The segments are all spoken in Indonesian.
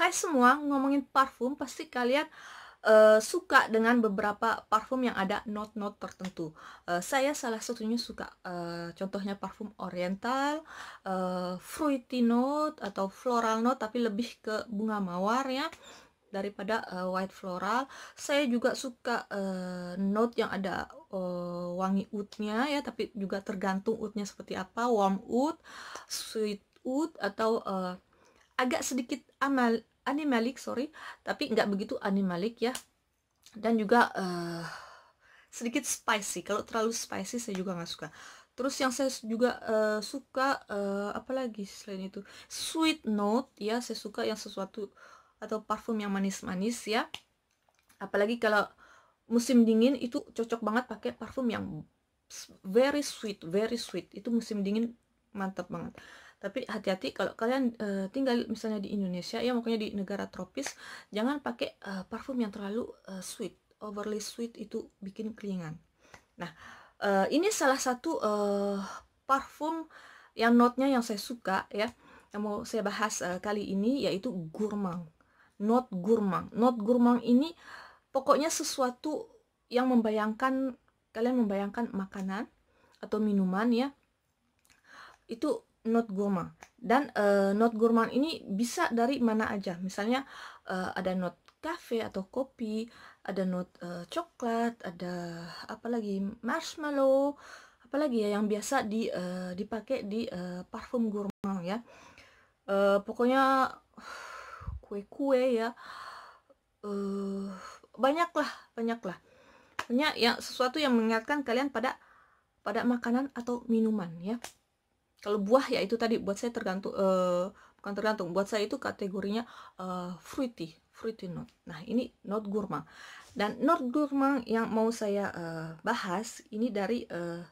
Hai semua, ngomongin parfum pasti kalian uh, suka dengan beberapa parfum yang ada note not tertentu. Uh, saya salah satunya suka uh, contohnya parfum oriental, uh, fruity note atau floral note tapi lebih ke bunga mawar ya daripada uh, white floral. Saya juga suka uh, note yang ada uh, wangi oudnya ya tapi juga tergantung oudnya seperti apa, warm oud, sweet oud atau uh, agak sedikit amal animalik sorry tapi nggak begitu animalik ya dan juga uh, sedikit spicy kalau terlalu spicy saya juga nggak suka terus yang saya juga uh, suka uh, eh, apalagi selain itu sweet note ya saya suka yang sesuatu atau parfum yang manis-manis ya apalagi kalau musim dingin itu cocok banget pakai parfum yang very sweet very sweet itu musim dingin mantap banget tapi hati-hati kalau kalian uh, tinggal misalnya di Indonesia ya makanya di negara tropis jangan pakai uh, parfum yang terlalu uh, sweet overly sweet itu bikin kelingan nah uh, ini salah satu uh, parfum yang notnya yang saya suka ya yang mau saya bahas uh, kali ini yaitu gurmang not gurmang not gurmang ini pokoknya sesuatu yang membayangkan kalian membayangkan makanan atau minuman ya itu not gourmand dan uh, not gourmand ini bisa dari mana aja misalnya uh, ada not cafe atau kopi ada not uh, coklat ada apalagi marshmallow apalagi ya yang biasa di uh, dipakai di uh, parfum gourmand ya uh, pokoknya kue-kue ya uh, banyaklah banyaklah banyak yang sesuatu yang mengingatkan kalian pada pada makanan atau minuman ya kalau buah ya itu tadi buat saya tergantung uh, bukan tergantung buat saya itu kategorinya uh, fruity fruity note nah ini note gourmand dan note gourmand yang mau saya uh, bahas ini dari uh,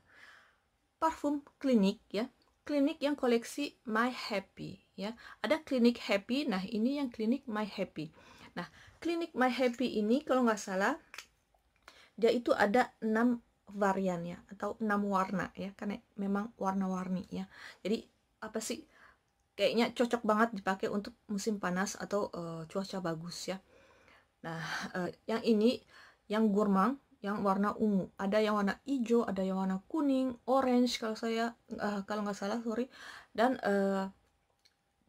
parfum klinik ya klinik yang koleksi my happy ya ada klinik happy nah ini yang klinik my happy nah klinik my happy ini kalau nggak salah dia itu ada 6 varian ya atau enam warna ya karena memang warna-warni ya jadi apa sih kayaknya cocok banget dipakai untuk musim panas atau uh, cuaca bagus ya nah uh, yang ini yang gourmand yang warna ungu ada yang warna hijau ada yang warna kuning orange kalau saya uh, kalau nggak salah sorry dan uh,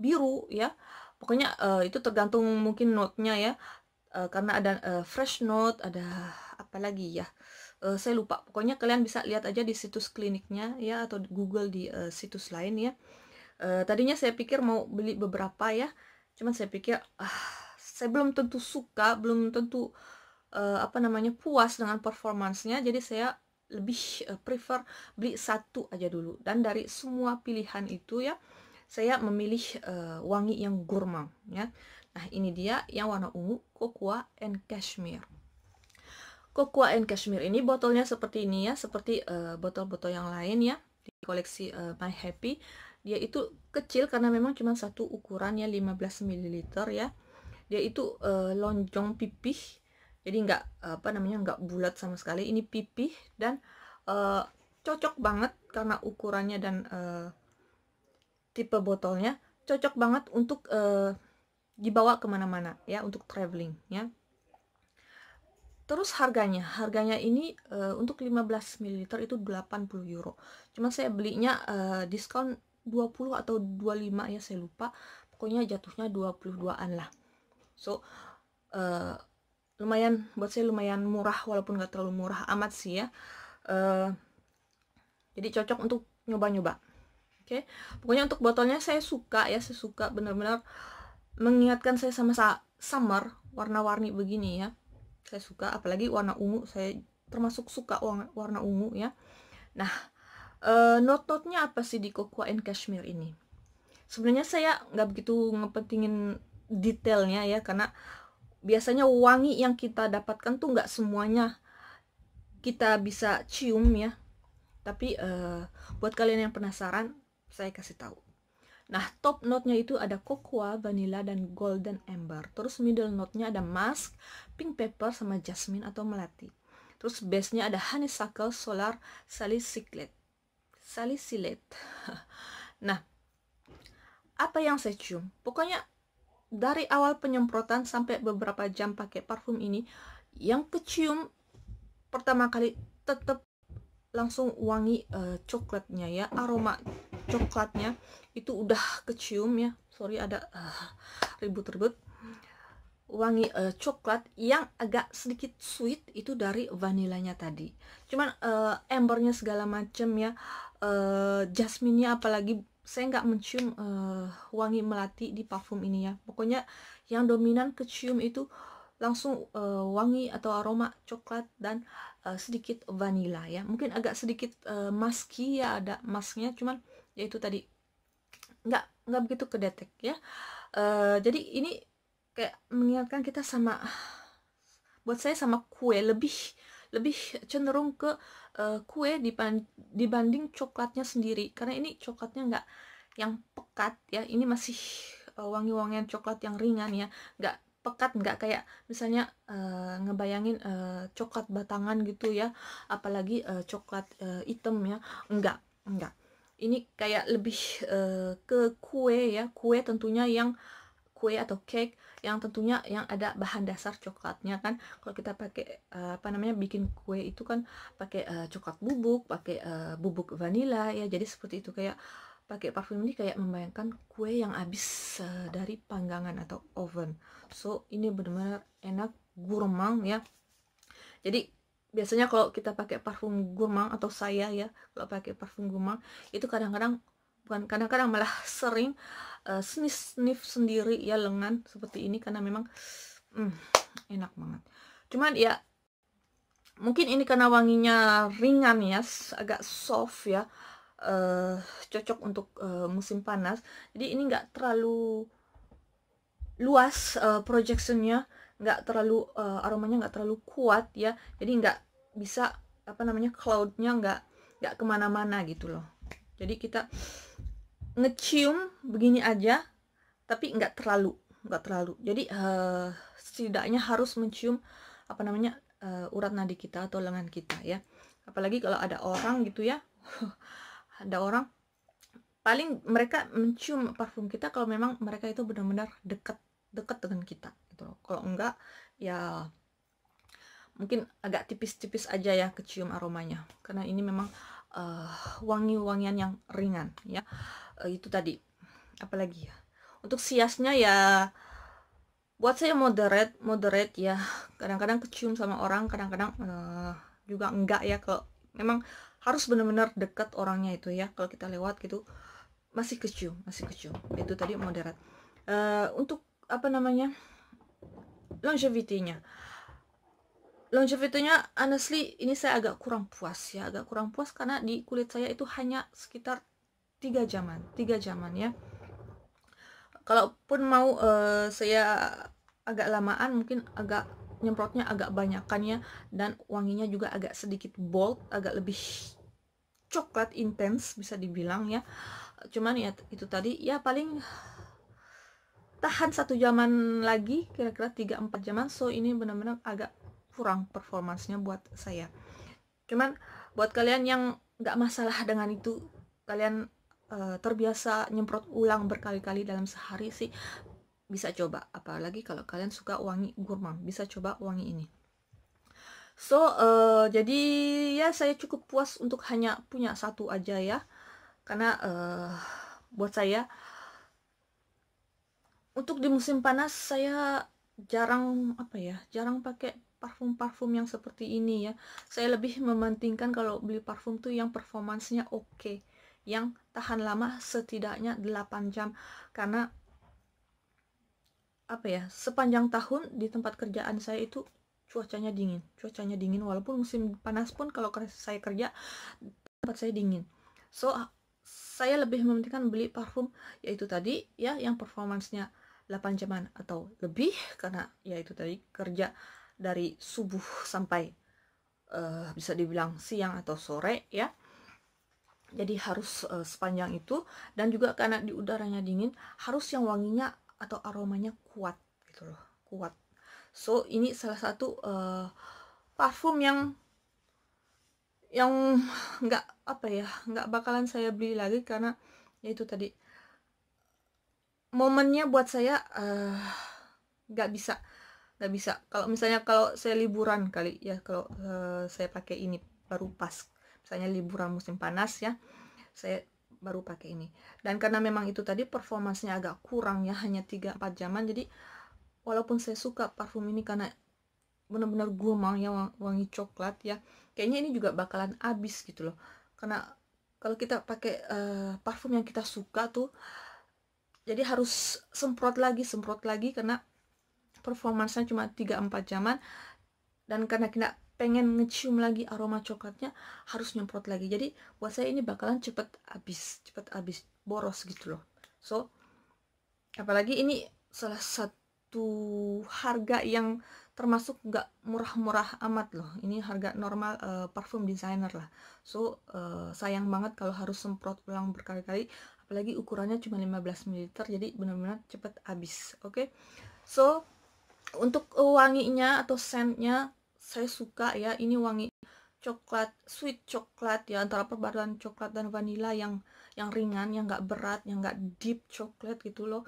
biru ya pokoknya uh, itu tergantung mungkin notnya ya uh, karena ada uh, fresh note ada apa lagi ya uh, saya lupa pokoknya kalian bisa lihat aja di situs kliniknya ya atau Google di uh, situs lain ya uh, tadinya saya pikir mau beli beberapa ya cuman saya pikir uh, saya belum tentu suka belum tentu uh, apa namanya puas dengan performansnya jadi saya lebih uh, prefer beli satu aja dulu dan dari semua pilihan itu ya saya memilih uh, wangi yang gourmand ya nah ini dia yang warna ungu cocoa and cashmere Kokua and Cashmere ini botolnya seperti ini ya, seperti eh, botol-botol uh, yang lain ya di koleksi uh, My Happy. Dia itu kecil karena memang cuma satu ukurannya 15 ml ya. Dia itu uh, lonjong pipih. Jadi nggak apa namanya nggak bulat sama sekali. Ini pipih dan uh, cocok banget karena ukurannya dan uh, tipe botolnya cocok banget untuk uh, dibawa kemana-mana ya untuk traveling ya Terus harganya, harganya ini uh, untuk 15 ml itu 80 euro. Cuma saya belinya uh, diskon 20 atau 25 ya saya lupa. Pokoknya jatuhnya 22-an lah. So uh, lumayan buat saya lumayan murah walaupun nggak terlalu murah amat sih ya. Uh, jadi cocok untuk nyoba-nyoba. Oke. Okay? Pokoknya untuk botolnya saya suka ya, saya suka benar-benar mengingatkan saya sama summer warna-warni begini ya saya suka apalagi warna ungu saya termasuk suka warna, ungu ya nah uh, eh, not notnya apa sih di Cocoa and Cashmere ini sebenarnya saya nggak begitu ngepentingin detailnya ya karena biasanya wangi yang kita dapatkan tuh nggak semuanya kita bisa cium ya tapi uh, buat kalian yang penasaran saya kasih tahu Nah, top note-nya itu ada cocoa, vanilla, dan golden amber. Terus middle note-nya ada mask, pink pepper, sama jasmine atau melati. Terus base-nya ada honeysuckle, solar, salicylate. Salicylate. nah, apa yang saya cium? Pokoknya dari awal penyemprotan sampai beberapa jam pakai parfum ini, yang kecium pertama kali tetap langsung wangi uh, coklatnya ya, aroma coklatnya itu udah kecium ya sorry ada ribut-ribut eh, uh, wangi uh, coklat yang agak sedikit sweet itu dari vanilanya tadi cuman uh, eh, embernya segala macem ya uh, jasminnya apalagi saya nggak mencium uh, wangi melati di parfum ini ya pokoknya yang dominan kecium itu langsung uh, wangi atau aroma coklat dan uh, sedikit vanila ya mungkin agak sedikit uh, maski ya ada masknya cuman yaitu tadi nggak nggak begitu kedetek ya uh, jadi ini kayak mengingatkan kita sama buat saya sama kue lebih lebih cenderung ke uh, kue dibanding coklatnya sendiri karena ini coklatnya nggak yang pekat ya ini masih uh, wangi-wangian coklat yang ringan ya nggak pekat nggak kayak misalnya uh, ngebayangin uh, coklat batangan gitu ya apalagi uh, coklat uh, hitam ya nggak nggak ini kayak lebih uh, ke kue ya kue tentunya yang kue atau cake yang tentunya yang ada bahan dasar coklatnya kan kalau kita pakai uh, apa namanya bikin kue itu kan pakai uh, coklat bubuk pakai uh, bubuk vanila ya jadi seperti itu kayak pakai parfum ini kayak membayangkan kue yang habis uh, dari panggangan atau oven so ini benar-benar enak gurmang ya jadi biasanya kalau kita pakai parfum gurmang atau saya ya kalau pakai parfum gurmang itu kadang-kadang bukan kadang-kadang malah sering uh, eh, sniff sniff sendiri ya lengan seperti ini karena memang mm, enak banget cuman ya mungkin ini karena wanginya ringan ya agak soft ya uh, cocok untuk uh, musim panas jadi ini nggak terlalu luas uh, projectionnya nggak terlalu uh, aromanya nggak terlalu kuat ya jadi nggak bisa apa namanya cloudnya nggak nggak kemana-mana gitu loh jadi kita ngecium begini aja tapi nggak terlalu nggak terlalu jadi uh, setidaknya harus mencium apa namanya uh, urat nadi kita atau lengan kita ya apalagi kalau ada orang gitu ya ada orang paling mereka mencium parfum kita kalau memang mereka itu benar-benar dekat dekat dengan kita gitu loh kalau enggak ya mungkin agak tipis-tipis aja ya kecium aromanya karena ini memang uh, wangi-wangian yang ringan ya uh, itu tadi apalagi ya untuk siasnya ya buat saya moderate moderate ya kadang-kadang kecium sama orang kadang-kadang uh, juga enggak ya kalau memang harus benar-benar dekat orangnya itu ya kalau kita lewat gitu masih kecium masih kecium itu tadi moderat uh, untuk apa namanya longevity-nya longevity-nya honestly ini saya agak kurang puas ya agak kurang puas karena di kulit saya itu hanya sekitar tiga jaman tiga jaman ya kalaupun mau uh, saya agak lamaan mungkin agak nyemprotnya agak banyakan ya dan wanginya juga agak sedikit bold agak lebih coklat intens bisa dibilang ya cuman ya itu tadi ya paling tahan satu jaman lagi kira-kira 3 empat jaman so ini benar-benar agak kurang performansnya buat saya cuman buat kalian yang nggak masalah dengan itu kalian uh, terbiasa nyemprot ulang berkali-kali dalam sehari sih bisa coba apalagi kalau kalian suka wangi gurman bisa coba wangi ini so uh, jadi ya saya cukup puas untuk hanya punya satu aja ya karena uh, buat saya untuk di musim panas saya jarang apa ya jarang pakai parfum-parfum yang seperti ini ya saya lebih mementingkan kalau beli parfum tuh yang performansnya oke okay. yang tahan lama setidaknya 8 jam karena apa ya sepanjang tahun di tempat kerjaan saya itu cuacanya dingin cuacanya dingin walaupun musim panas pun kalau saya kerja tempat saya dingin so saya lebih mementingkan beli parfum yaitu tadi ya yang performansnya 8 jaman atau lebih karena ya itu tadi kerja dari subuh sampai uh, bisa dibilang siang atau sore ya jadi harus uh, sepanjang itu dan juga karena di udaranya dingin harus yang wanginya atau aromanya kuat gitu loh kuat so ini salah satu uh, parfum yang yang nggak apa ya nggak bakalan saya beli lagi karena ya itu tadi momennya buat saya eh, nggak uh, bisa nggak bisa kalau misalnya kalau saya liburan kali ya kalau uh, saya pakai ini baru pas misalnya liburan musim panas ya saya baru pakai ini dan karena memang itu tadi performansnya agak kurang ya hanya 3-4 jaman jadi walaupun saya suka parfum ini karena benar-benar mau ya wangi coklat ya kayaknya ini juga bakalan habis gitu loh karena kalau kita pakai uh, parfum yang kita suka tuh jadi harus semprot lagi semprot lagi karena performansnya cuma 3-4 jaman dan karena kita pengen ngecium lagi aroma coklatnya harus nyemprot lagi jadi buat saya ini bakalan cepet habis cepet habis boros gitu loh so apalagi ini salah satu harga yang termasuk nggak murah-murah amat loh ini harga normal uh, parfum designer lah so uh, sayang banget kalau harus semprot ulang berkali-kali apalagi ukurannya cuma 15 ml jadi benar-benar cepat habis oke okay? so untuk uh, wanginya atau scentnya saya suka ya ini wangi coklat sweet coklat ya antara perpaduan coklat dan vanilla yang yang ringan yang nggak berat yang nggak deep coklat gitu loh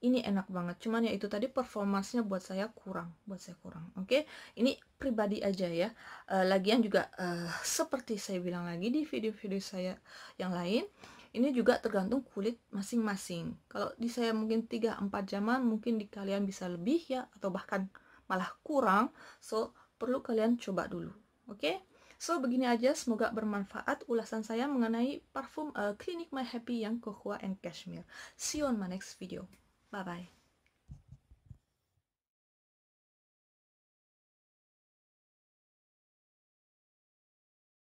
ini enak banget cuman ya itu tadi performansnya buat saya kurang buat saya kurang oke okay? ini pribadi aja ya uh, lagian juga uh, seperti saya bilang lagi di video-video saya yang lain ini juga tergantung kulit masing-masing. Kalau di saya mungkin 3-4 jaman, mungkin di kalian bisa lebih ya, atau bahkan malah kurang. So, perlu kalian coba dulu. Oke? Okay? So, begini aja. Semoga bermanfaat ulasan saya mengenai parfum uh, Clinique My Happy yang Cocoa and Cashmere. See you on my next video. Bye-bye.